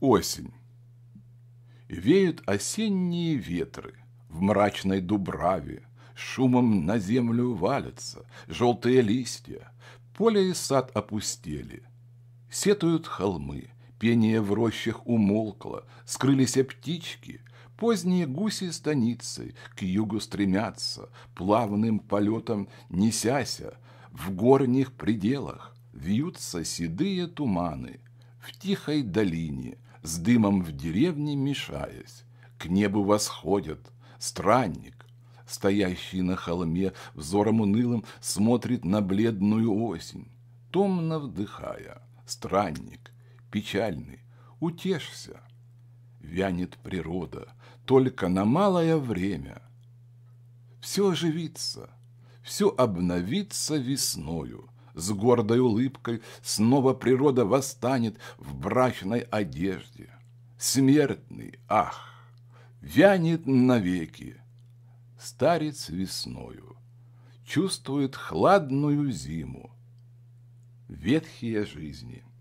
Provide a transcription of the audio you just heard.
Осень. Веют осенние ветры в мрачной дубраве, Шумом на землю валятся желтые листья, Поле и сад опустели. Сетуют холмы, пение в рощах умолкло, Скрылись птички, поздние гуси станицы К югу стремятся, плавным полетом несяся, В горних пределах вьются седые туманы В тихой долине – с дымом в деревне мешаясь, к небу восходят. Странник, стоящий на холме, взором унылым смотрит на бледную осень, томно вдыхая. Странник, печальный, утешься. Вянет природа только на малое время. Все оживится, все обновится весною, с гордой улыбкой снова природа восстанет в брачной одежде. Смертный, ах, вянет навеки. Старец весною чувствует хладную зиму. Ветхие жизни –